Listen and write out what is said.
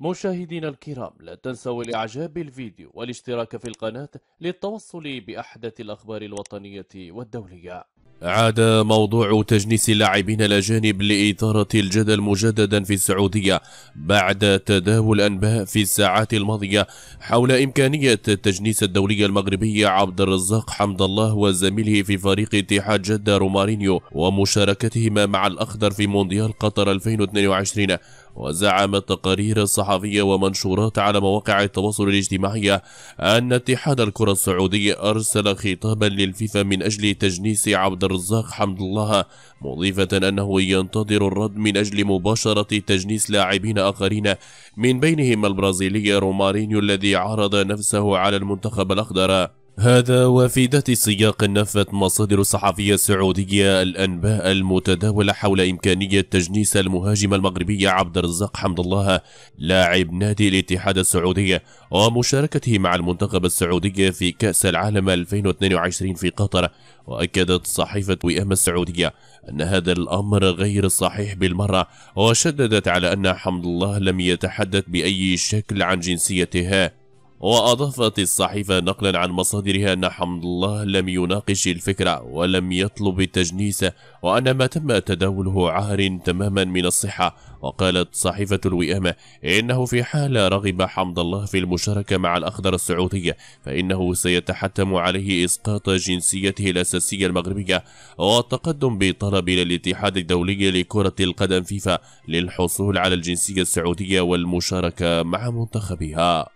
مشاهدينا الكرام لا تنسوا الإعجاب بالفيديو والاشتراك في القناة للتوصل بأحدث الأخبار الوطنية والدولية عاد موضوع تجنيس اللاعبين الأجانب لإثارة الجدل مجددا في السعودية بعد تداول أنباء في الساعات الماضية حول إمكانية تجنيس الدولي المغربي عبد الرزاق حمد الله وزميله في فريق اتحاد جدة رومارينيو ومشاركتهما مع الأخضر في مونديال قطر 2022 وزعمت تقارير صحفية ومنشورات على مواقع التواصل الاجتماعي أن اتحاد الكرة السعودي أرسل خطابا للفيفا من أجل تجنيس عبد الرزاق حمد الله مضيفة أنه ينتظر الرد من أجل مباشرة تجنيس لاعبين آخرين من بينهم البرازيلي رومارينيو الذي عرض نفسه على المنتخب الأخضر هذا وفي ذات السياق نفت مصادر الصحفية السعودية الأنباء المتداولة حول إمكانية تجنيس المهاجم المغربي عبد الرزاق حمد الله لاعب نادي الاتحاد السعودي ومشاركته مع المنتخب السعودي في كأس العالم 2022 في قطر وأكدت صحيفة وئام السعودية أن هذا الأمر غير صحيح بالمرة وشددت على أن حمد الله لم يتحدث بأي شكل عن جنسيته وأضافت الصحيفة نقلا عن مصادرها أن حمد الله لم يناقش الفكرة ولم يطلب التجنيس وأن ما تم تداوله عار تماما من الصحة وقالت صحيفة الوئامة إنه في حال رغب حمد الله في المشاركة مع الأخضر السعودي فإنه سيتحتم عليه إسقاط جنسيته الأساسية المغربية والتقدم بطلب إلى الاتحاد الدولي لكرة القدم فيفا للحصول على الجنسية السعودية والمشاركة مع منتخبها